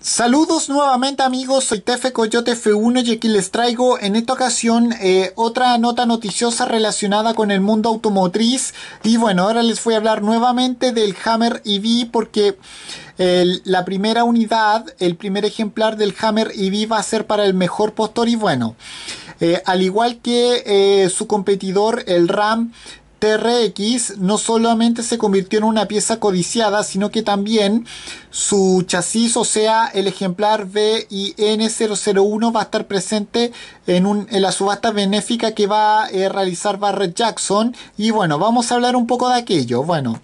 Saludos nuevamente amigos, soy Tefe Coyote F1 y aquí les traigo en esta ocasión eh, otra nota noticiosa relacionada con el mundo automotriz y bueno, ahora les voy a hablar nuevamente del Hammer EV porque la primera unidad, el primer ejemplar del Hammer EV va a ser para el mejor postor y bueno, eh, al igual que eh, su competidor el RAM TRX no solamente se convirtió en una pieza codiciada, sino que también su chasis, o sea, el ejemplar BIN001 va a estar presente en, la subasta benéfica que va a eh, realizar Barrett Jackson. Y bueno, vamos a hablar un poco de aquello. Bueno.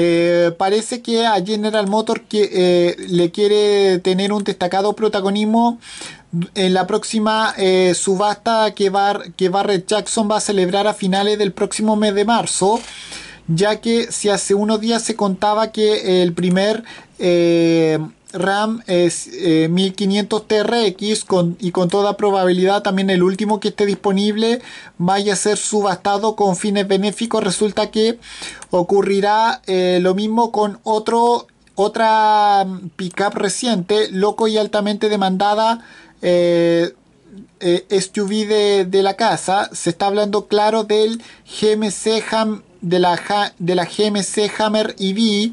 Eh, parece que a General Motors que, eh, le quiere tener un destacado protagonismo en la próxima eh, subasta que, que Barrett Jackson va a celebrar a finales del próximo mes de marzo ya que si hace unos días se contaba que el primer eh, RAM es 1500 eh, TRX con, y con toda probabilidad también el último que esté disponible vaya a ser subastado con fines benéficos. Resulta que ocurrirá eh, lo mismo con otro, otra pickup reciente, loco y altamente demandada. Eh, eh SUV de, la casa se está hablando claro del GMC Ham, de la, de la GMC Hammer EV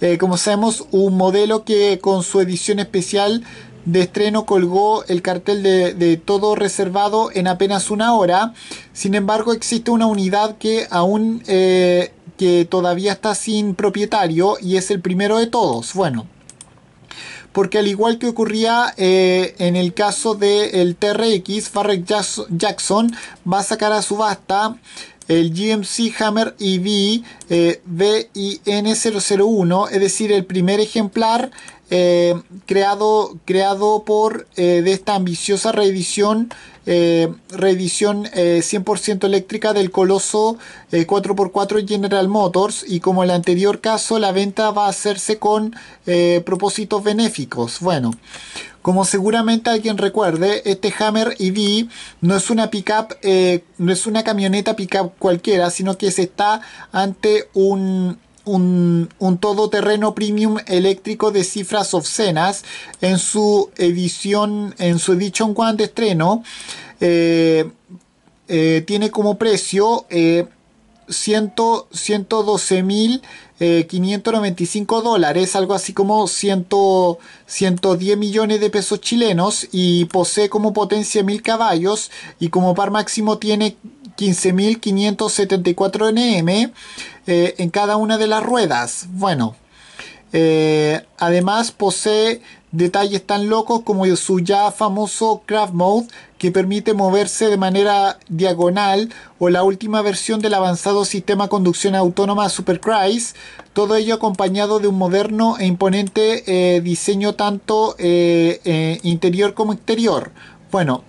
eh, como sabemos, un modelo que con su edición especial de estreno colgó el cartel de, todo reservado en apenas una hora. Sin embargo, existe una unidad que aún eh, que todavía está sin propietario y es el primero de todos. Bueno, porque al igual que ocurría eh, en el caso del TRX, Farrell Jackson va a sacar a subasta el GMC Hammer EV BIN001, eh, es decir, el primer ejemplar eh, creado, creado por eh, de esta ambiciosa reedición, reedición 100% eléctrica del coloso 4x4 General Motors y como en el anterior caso la venta va a hacerse con propósitos benéficos. Bueno, como seguramente alguien recuerde, este Hammer EV no es una pickup, eh, no es una camioneta pickup cualquiera, sino que se está ante un, un, todoterreno premium eléctrico de cifras obscenas en su edición, en su edition cuando de estreno. Eh, eh, tiene como precio 112.595 eh, dólares, algo así como 110 millones de pesos chilenos y posee como potencia 1.000 caballos y como par máximo tiene 15.574 Nm eh, en cada una de las ruedas. Bueno, eh, además posee detalles tan locos como su ya famoso Craft Mode que permite moverse de manera diagonal o la última versión del avanzado sistema conducción autónoma Supercrise, todo ello acompañado de un moderno e imponente eh, diseño tanto eh, eh, interior como exterior. Bueno,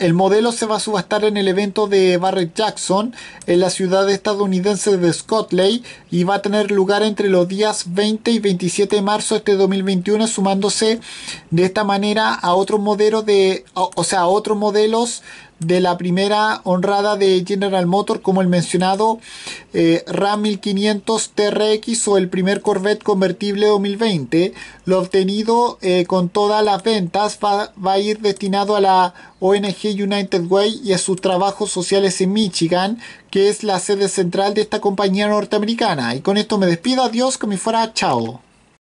el modelo se va a subastar en el evento de Barrett Jackson en la ciudad estadounidense de Scotley y va a tener lugar entre los días 20 y 27 de marzo de este 2021, sumándose de esta manera a otros modelos de, o sea, a otros modelos de la primera honrada de General Motors como el mencionado eh, Ram 1500 TRX o el primer Corvette convertible 2020. Lo obtenido eh, con todas las ventas va, va, a ir destinado a la ONG United Way y a sus trabajos sociales en Michigan, que es la sede central de esta compañía norteamericana. Y con esto me despido, adiós, que me fuera, chao.